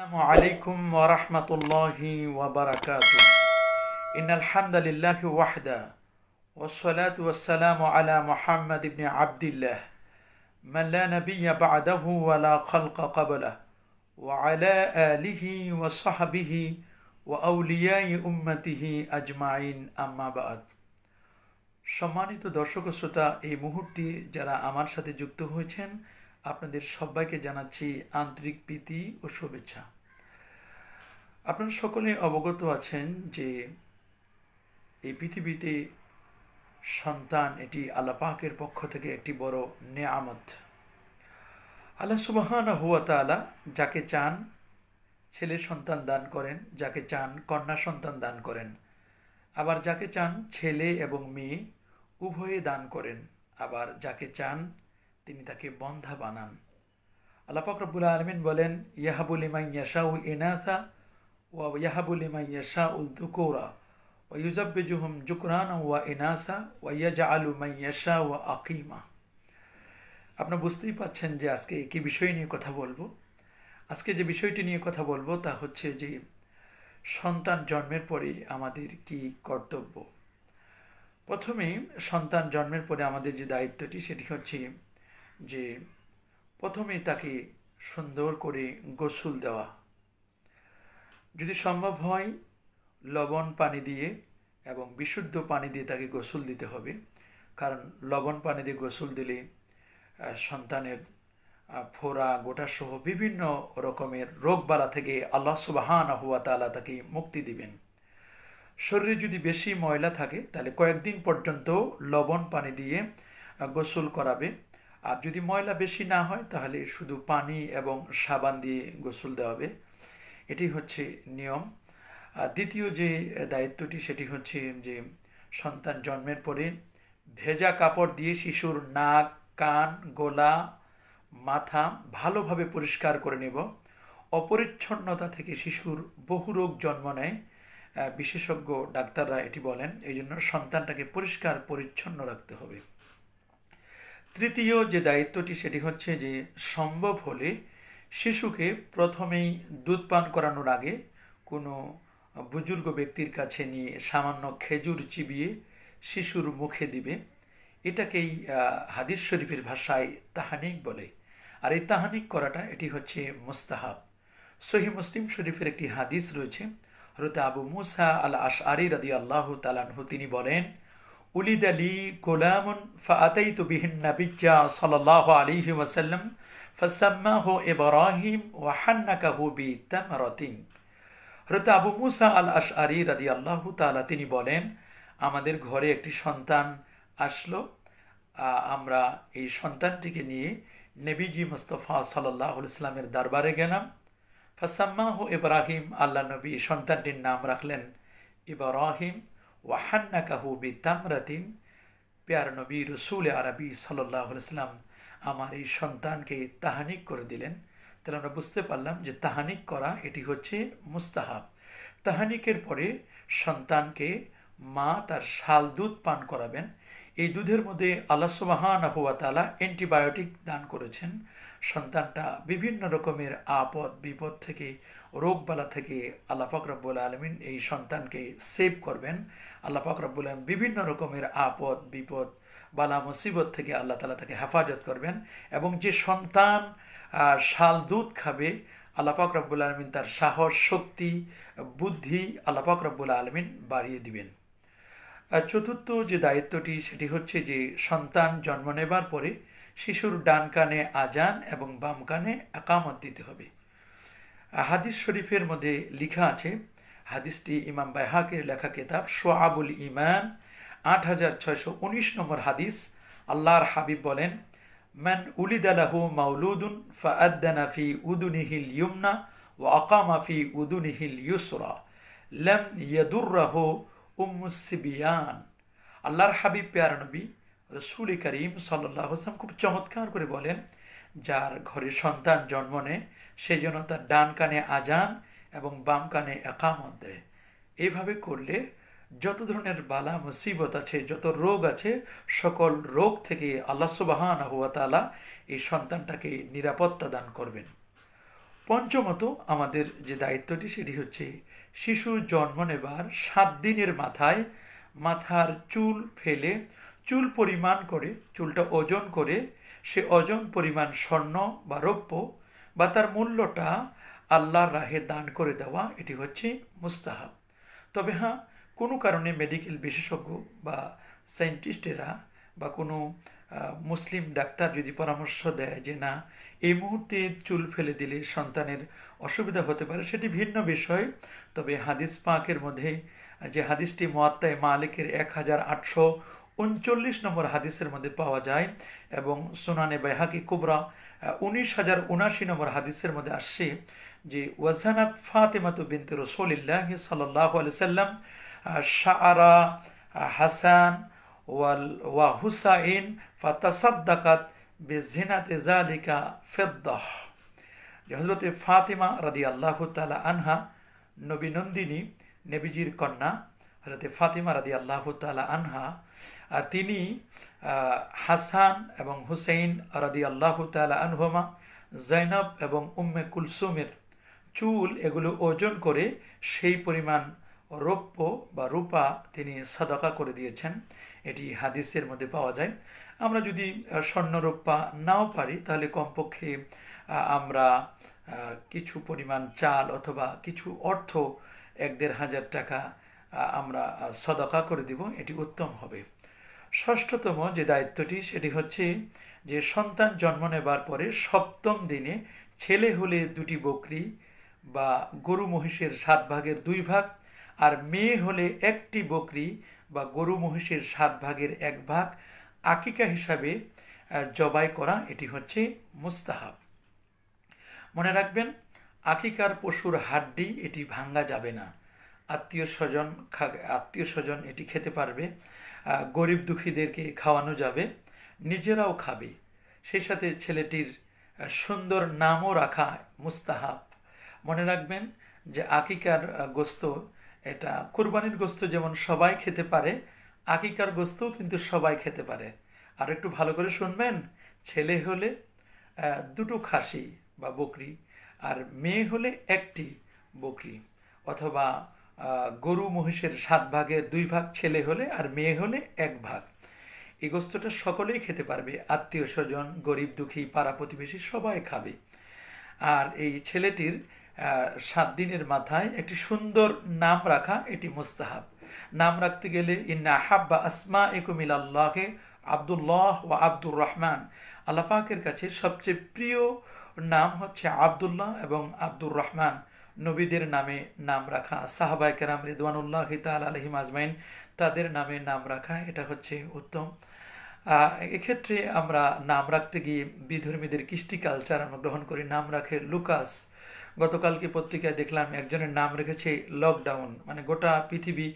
السلام عليكم ورحمة الله وبركاته إن الحمد لله وحده والصلاة والسلام على محمد بن عبد الله من لا نبي بعده ولا خلق قبله وعلى آله وصحبه وأولياء أمته أجمعين أما بعد সম্মানিত দর্শক শ্রোতা এই মুহূর্তে যারা আমার সাথে যুক্ত হয়েছেন আপনাদের সবাইকে জানাচ্ছি আন্তরিক প্রীতি ও শুভেচ্ছা আপনারা সকলে অবগত আছেন যে এই পৃথিবীতে সন্তান এটি আল্লাপাকের পক্ষ থেকে একটি বড় নেয়ামত আল্লাহ সুবাহান হুয়া তালা যাকে চান ছেলে সন্তান দান করেন যাকে চান কন্যা সন্তান দান করেন আবার যাকে চান ছেলে এবং মেয়ে উভয়ে দান করেন আবার যাকে চান তিনি তাকে বন্ধা বানান আল্লাপাক রব্বুল আলমিন বলেন ইয়াহাবুল ইমাই ইয়াশাউল ইনাথা ওয়া ইয়াহাবুল ইমাই ইয়াশাউল দুকোরা জুহম জুকরান ওয়া ইনাসা ইয়াজা আলু মাই ইয়াশা ওয়া আকিমা আপনার বুঝতেই পাচ্ছেন যে আজকে কি বিষয় নিয়ে কথা বলবো আজকে যে বিষয়টি নিয়ে কথা বলবো তা হচ্ছে যে সন্তান জন্মের পরে আমাদের কি কর্তব্য প্রথমে সন্তান জন্মের পরে আমাদের যে দায়িত্বটি সেটি হচ্ছে যে প্রথমে তাকে সুন্দর করে গোসল দেওয়া যদি সম্ভব হয় লবণ পানি দিয়ে এবং বিশুদ্ধ পানি দিয়ে তাকে গোসল দিতে হবে কারণ লবণ পানি দিয়ে গোসল দিলে সন্তানের ফোরা গোটাসহ বিভিন্ন রকমের রোগবালা থেকে আল্লাহ সুবাহান হুয়া তালা তাকে মুক্তি দিবেন শরীরে যদি বেশি ময়লা থাকে তাহলে কয়েকদিন পর্যন্ত লবণ পানি দিয়ে গোসল করাবে আর যদি ময়লা বেশি না হয় তাহলে শুধু পানি এবং সাবান দিয়ে গোসল দেওয়া হবে এটি হচ্ছে নিয়ম দ্বিতীয় যে দায়িত্বটি সেটি হচ্ছে যে সন্তান জন্মের পরে ভেজা কাপড় দিয়ে শিশুর নাক কান গলা মাথা ভালোভাবে পরিষ্কার করে নেব অপরিচ্ছন্নতা থেকে শিশুর বহু রোগ জন্ম নেয় বিশেষজ্ঞ ডাক্তাররা এটি বলেন এই জন্য সন্তানটাকে পরিষ্কার পরিচ্ছন্ন রাখতে হবে তৃতীয় যে দায়িত্বটি সেটি হচ্ছে যে সম্ভব হলে শিশুকে প্রথমেই দুধ পান করানোর আগে কোনো বুজুর্গ ব্যক্তির কাছে নিয়ে সামান্য খেজুর চিবিয়ে শিশুর মুখে দিবে এটাকেই হাদিস শরীফের ভাষায় তাহানিক বলে আর এই তাহানিক করাটা এটি হচ্ছে মুস্তাহাব সহি মুসলিম শরীফের একটি হাদিস রয়েছে হরতে আবু মুসা আল আশ আরি রাদি আল্লাহ তালানহু তিনি বলেন উলিদ আলি গোলামুন ফাতাই তু বিহিন নাবিজ্জা সাল্লাহ আলিহি ওয়াসাল্লাম ফসাম্মাহ ইব্রাহিম ওয়াহান্নাকাহু বি তামারাতিন হরত আবু মুসা আল আশ আরি রাদি আল্লাহ তালা তিনি বলেন আমাদের ঘরে একটি সন্তান আসলো আমরা এই সন্তানটিকে নিয়ে নেবিজি মুস্তফা সাল্লাহ ইসলামের দরবারে গেলাম ফাসাম্মাহ ইব্রাহিম আল্লাহ নবী সন্তানটির নাম রাখলেন ইব্রাহিম ওয়াহান্না কাহু বি তামরাতিন পেয়ার নবী রসুল আরবি সাল্লাম আমার এই সন্তানকে তাহানিক করে দিলেন তাহলে আমরা বুঝতে পারলাম যে তাহানিক করা এটি হচ্ছে মুস্তাহাব তাহানিকের পরে সন্তানকে মা তার শাল দুধ পান করাবেন এই দুধের মধ্যে আল্লা সুবাহান হুয়াতালা অ্যান্টিবায়োটিক দান করেছেন সন্তানটা বিভিন্ন রকমের আপদ বিপদ থেকে রোগবালা থেকে আল্লাহ ফকরাবুল আলমিন এই সন্তানকে সেভ করবেন আল্লাহ ফকরাবুল আলম বিভিন্ন রকমের আপদ বিপদ বালা মুসিবত থেকে আল্লাহ তালা তাকে হেফাজত করবেন এবং যে সন্তান শাল দুধ খাবে আল্লাপাক রব্বুল আলমিন তার সাহস শক্তি বুদ্ধি আল্লাপাক রব্বুল আলমিন বাড়িয়ে দিবেন চতুর্থ যে দায়িত্বটি সেটি হচ্ছে যে সন্তান জন্ম নেবার পরে শিশুর ডান কানে আজান এবং বাম কানে একামত দিতে হবে হাদিস শরীফের মধ্যে লিখা আছে হাদিসটি ইমাম বাইহাকের লেখা কেতাব সোয়াবুল ইমান আট হাজার ছয়শো উনিশ নম্বর হাদিস আল্লাহর হাবিব বলেন ম্যান উলিদালাহু মাউলুদুন ফাআদ্দানা ফি উদুনিহিল ইউমনা ও আকামা ফি উদুনিহিল ইউসরা লেম ইয়াদুর্রাহ উম্মুসিবিয়ান আল্লাহর হাবিব পেয়ারনবী রসুল করিম সাল্লাহ হোসেন খুব চমৎকার করে বলেন যার ঘরে সন্তান জন্ম নেয় সে যেন তার ডান কানে আজান এবং বাম কানে একামত দেয় এভাবে করলে যত ধরনের বালা মুসিবত আছে যত রোগ আছে সকল রোগ থেকে আল্লাহ সুবাহান হুয়াতালা এই সন্তানটাকে নিরাপত্তা দান করবেন পঞ্চমত আমাদের যে দায়িত্বটি সেটি হচ্ছে শিশু জন্ম নেবার সাত দিনের মাথায় মাথার চুল ফেলে চুল পরিমাণ করে চুলটা ওজন করে সে অজন পরিমাণ স্বর্ণ বা রৌপ্য বা তার মূল্যটা আল্লাহর রাহে দান করে দেওয়া এটি হচ্ছে মুস্তাহাব তবে হ্যাঁ কোনো কারণে মেডিকেল বিশেষজ্ঞ বা সায়েন্টিস্টেরা বা কোনো মুসলিম ডাক্তার যদি পরামর্শ দেয় যে না এই মুহূর্তে চুল ফেলে দিলে সন্তানের অসুবিধা হতে পারে সেটি ভিন্ন বিষয় তবে হাদিস পাঁকের মধ্যে যে হাদিসটি মোয়াত্তায় মালিকের এক হাজার আটশো উনচল্লিশ নম্বর হাদিসের মধ্যে পাওয়া যায় এবং সোনানে বাইহাকি কুবরা উনিশ হাজার উনাশি নম্বর হাদিসের মধ্যে আসছে যে ওয়াজানাত ফাতেমাতু বিনতে রসুলিল্লাহ সাল্লাহ আলি সাল্লাম শাহরা হাসান ওয়াল ওয়া হুসাইন ফাতাসাদ্দাকাত বেজিনাতে জালিকা ফেদ্দাহ যে হজরতে ফাতেমা রাদি আল্লাহ তালা আনহা নবী নন্দিনী নেবিজির কন্যা হজরতে ফাতেমা রাদি আল্লাহ তালা আনহা তিনি হাসান এবং হুসেইন রাদি আল্লাহ তালা আনহমা জৈনব এবং উম্মে কুলসুমের চুল এগুলো ওজন করে সেই পরিমাণ রৌপ্য বা রূপা তিনি সাদাকা করে দিয়েছেন এটি হাদিসের মধ্যে পাওয়া যায় আমরা যদি স্বর্ণরূপা নাও পারি তাহলে কমপক্ষে আমরা কিছু পরিমাণ চাল অথবা কিছু অর্থ এক দেড় হাজার টাকা আমরা সদকা করে দিব এটি উত্তম হবে ষষ্ঠতম যে দায়িত্বটি সেটি হচ্ছে যে সন্তান জন্ম নেবার পরে সপ্তম দিনে ছেলে হলে দুটি বকরি বা গরু মহিষের সাত ভাগের দুই ভাগ আর মেয়ে হলে একটি বকরি বা গরু মহিষের সাত ভাগের এক ভাগ আকিকা হিসাবে জবাই করা এটি হচ্ছে মুস্তাহাব মনে রাখবেন আকিকার পশুর হাড্ডি এটি ভাঙ্গা যাবে না আত্মীয় স্বজন আত্মীয় স্বজন এটি খেতে পারবে গরিব দুঃখীদেরকে খাওয়ানো যাবে নিজেরাও খাবে সেই সাথে ছেলেটির সুন্দর নামও রাখা মুস্তাহাব মনে রাখবেন যে আকিকার গোস্ত এটা কুরবানির গোস্ত যেমন সবাই খেতে পারে আকিকার গোস্তও কিন্তু সবাই খেতে পারে আর একটু ভালো করে শুনবেন ছেলে হলে দুটো খাসি বা বকরি আর মেয়ে হলে একটি বকরি অথবা গরু মহিষের সাত ভাগের দুই ভাগ ছেলে হলে আর মেয়ে হলে এক ভাগ এই গোস্তটা সকলেই খেতে পারবে আত্মীয় স্বজন গরিব দুঃখী পাড়া প্রতিবেশী সবাই খাবে আর এই ছেলেটির সাত দিনের মাথায় একটি সুন্দর নাম রাখা এটি মুস্তাহাব নাম রাখতে গেলে ইন্না বা আসমা একুমিল আল্লাহকে আবদুল্লাহ ও আব্দুর রহমান আল্লাপাকের কাছে সবচেয়ে প্রিয় নাম হচ্ছে আবদুল্লাহ এবং আব্দুর রহমান নবীদের নামে নাম রাখা সাহাবাই কেরাম রিদওয়ানুল্লাহ হিতাল আলহিম আজমাইন তাদের নামে নাম রাখা এটা হচ্ছে উত্তম এক্ষেত্রে আমরা নাম রাখতে গিয়ে বিধর্মীদের কৃষ্টি কালচার আমরা গ্রহণ করি নাম রাখে লুকাস গতকালকে পত্রিকায় দেখলাম একজনের নাম রেখেছে লকডাউন মানে গোটা পৃথিবী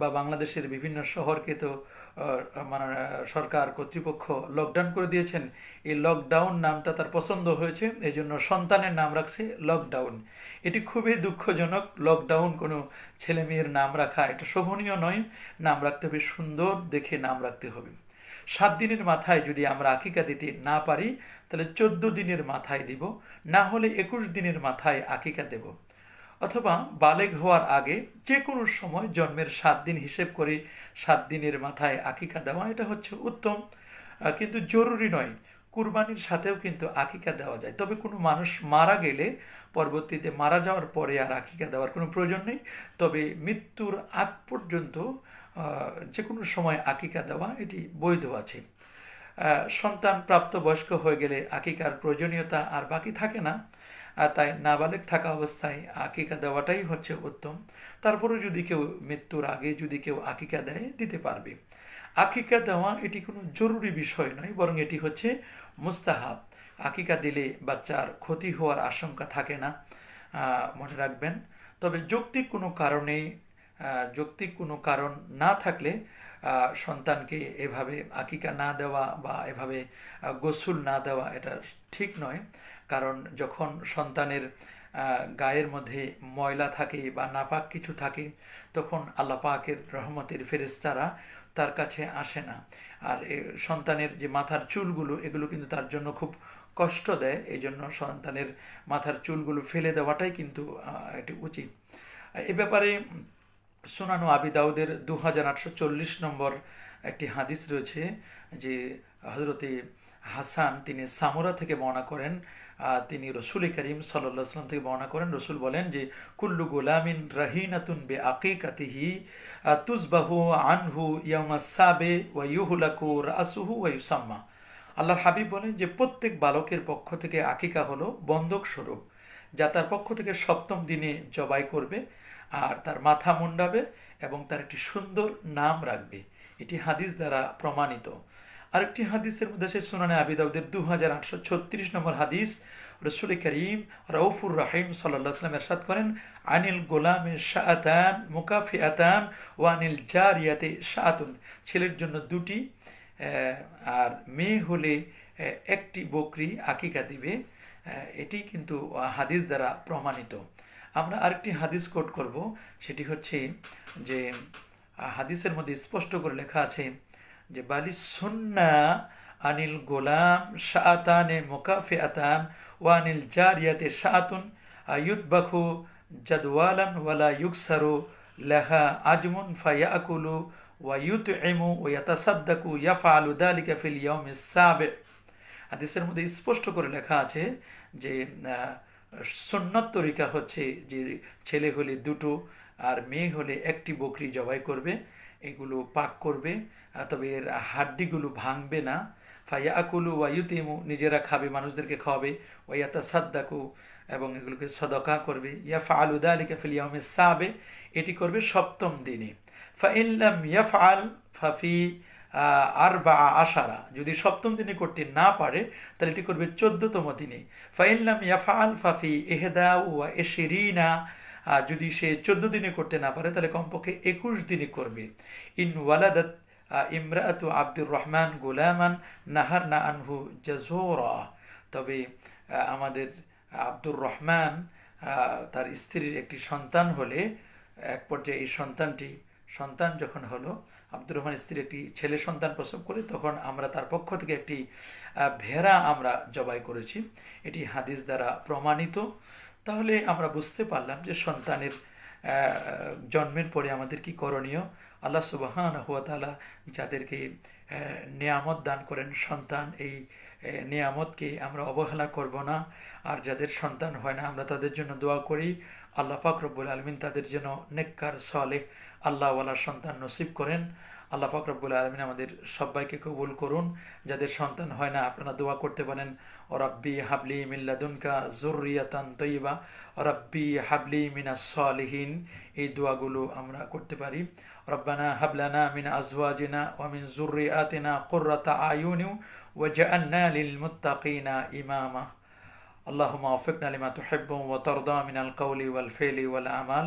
বা বাংলাদেশের বিভিন্ন শহরকে তো মানে সরকার কর্তৃপক্ষ লকডাউন করে দিয়েছেন এই লকডাউন নামটা তার পছন্দ হয়েছে এই জন্য সন্তানের নাম রাখছে লকডাউন এটি খুবই দুঃখজনক লকডাউন কোনো ছেলে মেয়ের নাম রাখা এটা শোভনীয় নয় নাম রাখতে হবে সুন্দর দেখে নাম রাখতে হবে সাত দিনের মাথায় যদি আমরা আকিকা দিতে না পারি তাহলে চোদ্দ দিনের মাথায় দিব না হলে একুশ দিনের মাথায় আকিকা দেব অথবা বালেগ হওয়ার আগে যে কোনো সময় জন্মের সাত দিন হিসেব করে সাত দিনের মাথায় আকিকা দেওয়া এটা হচ্ছে উত্তম কিন্তু জরুরি নয় কুরবানির সাথেও কিন্তু আকিকা দেওয়া যায় তবে কোনো মানুষ মারা গেলে পরবর্তীতে মারা যাওয়ার পরে আর আকিকা দেওয়ার কোনো প্রয়োজন নেই তবে মৃত্যুর আগ পর্যন্ত যে কোনো সময় আকিকা দেওয়া এটি বৈধ আছে সন্তান প্রাপ্তবয়স্ক হয়ে গেলে আকিকার প্রয়োজনীয়তা আর বাকি থাকে না আর তাই নাবালেক থাকা অবস্থায় আকিকা দেওয়াটাই হচ্ছে উত্তম তারপরে যদি কেউ মৃত্যুর আগে যদি কেউ আকিকা দেয় দিতে পারবে আকিকা দেওয়া এটি কোনো জরুরি বিষয় নয় বরং এটি হচ্ছে মুস্তাহাব আকিকা দিলে বাচ্চার ক্ষতি হওয়ার আশঙ্কা থাকে না মনে রাখবেন তবে যৌক্তিক কোনো কারণে যৌক্তিক কোনো কারণ না থাকলে সন্তানকে এভাবে আকিকা না দেওয়া বা এভাবে গোসুল না দেওয়া এটা ঠিক নয় কারণ যখন সন্তানের গায়ের মধ্যে ময়লা থাকে বা নাপাক কিছু থাকে তখন আল্লাহ পাকের রহমতের ফেরেস্তারা তার কাছে আসে না আর সন্তানের যে মাথার চুলগুলো এগুলো কিন্তু তার জন্য খুব কষ্ট দেয় এই জন্য সন্তানের মাথার চুলগুলো ফেলে দেওয়াটাই কিন্তু এটি উচিত এ ব্যাপারে সুনানু আবি দাউদের দু হাজার আটশো চল্লিশ নম্বর একটি হাদিস রয়েছে যে হজরতে হাসান তিনি সামুরা থেকে বর্ণনা করেন তিনি রসুল করিম সাল্লা সাল্লাম থেকে বর্ণনা করেন রসুল বলেন যে কুল্লু গোলামিন রাহিনাতুন বে কাতিহি তুসবাহু আনহু ইয়ামাসাবে ওয়া ইউহুলাকু রাসুহু ওয়া আল্লাহর হাবিব বলেন যে প্রত্যেক বালকের পক্ষ থেকে আকিকা হলো বন্ধক স্বরূপ যা তার পক্ষ থেকে সপ্তম দিনে জবাই করবে আর তার মাথা মুন্ডাবে এবং তার একটি সুন্দর নাম রাখবে এটি হাদিস দ্বারা প্রমাণিত আরেকটি হাদিসের মধ্যে সে সুনানে আবিদাউদের দু হাজার আটশো ছত্রিশ নম্বর হাদিস রসুল করিম রৌফুর রাহিম সাল্লাহ এরশাদ করেন আনিল গোলামে শাহতান মুকাফি আতান ও আনিল জারিয়াতে শাহাতুন ছেলের জন্য দুটি আর মেয়ে হলে একটি বকরি আকিকা দিবে এটি কিন্তু হাদিস দ্বারা প্রমাণিত আমরা আরেকটি হাদিস কোট করব সেটি হচ্ছে যে হাদিসের মধ্যে স্পষ্ট করে লেখা আছে যে বালি সুন্না আনিল গোলাম শাহতানে মোকাফে আতান ও আনিল জারিয়াতে শাহাতুন ইউদ্বাখু জাদওয়ালান ওয়ালা ইউকসারু লেখা আজমুন আকুলু ওয়া ইউত এমু ওয়া ইয়াতাসাদ্দাকু আলু দালিকা ফিল ইয়ম সাবে হাদিসের মধ্যে স্পষ্ট করে লেখা আছে যে সন্ন্যত তরিকা হচ্ছে যে ছেলে হলে দুটো আর মেয়ে হলে একটি বকরি জবাই করবে এগুলো পাক করবে তবে এর হাড্ডিগুলো ভাঙবে না ফাইয়া আকুলু ওয়াইতিমু নিজেরা খাবে মানুষদেরকে খাওয়াবে ওয়াইয়াতা সাদ্দাকু এবং এগুলোকে সদকা করবে ইয়া আল উদা আলিকা ফিলিয়ামে সাবে এটি করবে সপ্তম দিনে ফা ইল্লাম ইয়া ফাল ফাফি আর বা আশারা যদি সপ্তম দিনে করতে না পারে তাহলে এটি করবে চোদ্দতম দিনে ফাইল্লাম আল ফাফি এহেদা ওয়া এশেরিনা যদি সে চোদ্দ দিনে করতে না পারে তাহলে কমপক্ষে একুশ দিনে করবে ইন ওয়ালাদাত ইমরাত আব্দুর রহমান গোলামান নাহার না আনহু জাজোরা তবে আমাদের আব্দুর রহমান তার স্ত্রীর একটি সন্তান হলে এক পর্যায়ে এই সন্তানটি সন্তান যখন হলো আব্দুর রহমান স্ত্রীর একটি ছেলে সন্তান প্রসব করে তখন আমরা তার পক্ষ থেকে একটি ভেড়া আমরা জবাই করেছি এটি হাদিস দ্বারা প্রমাণিত তাহলে আমরা বুঝতে পারলাম যে সন্তানের জন্মের পরে আমাদের কি করণীয় আল্লাহ সুবাহান হুয়াতালা যাদেরকে নিয়ামত দান করেন সন্তান এই নিয়ামতকে আমরা অবহেলা করব না আর যাদের সন্তান হয় না আমরা তাদের জন্য দোয়া করি আল্লাহ ফাকরবুল আলমিন তাদের জন্য নেককার সলেহ আল্লাহওয়ালার সন্তান নসিব করেন আল্লাহ ফাকরাবুল আলমিন আমাদের সবাইকে কবুল করুন যাদের সন্তান হয় না আপনারা দোয়া করতে পারেন অরাব্বি হাবলি মিল্লাদুনকা জুরিয়াতান তৈবা অরাব্বি হাবলি মিনা সলিহীন এই দোয়াগুলো আমরা করতে পারি রব্বানা হাবলানা মিন আজওয়াজিনা ওয়ামিন জুরিয়াতিনা কুর্রাতা আয়ুনিউ ওয়াজআলনা লিল মুত্তাকিনা ইমামা اللهم وفقنا لما تحب وترضى ওয়াল القول والفعل আমাল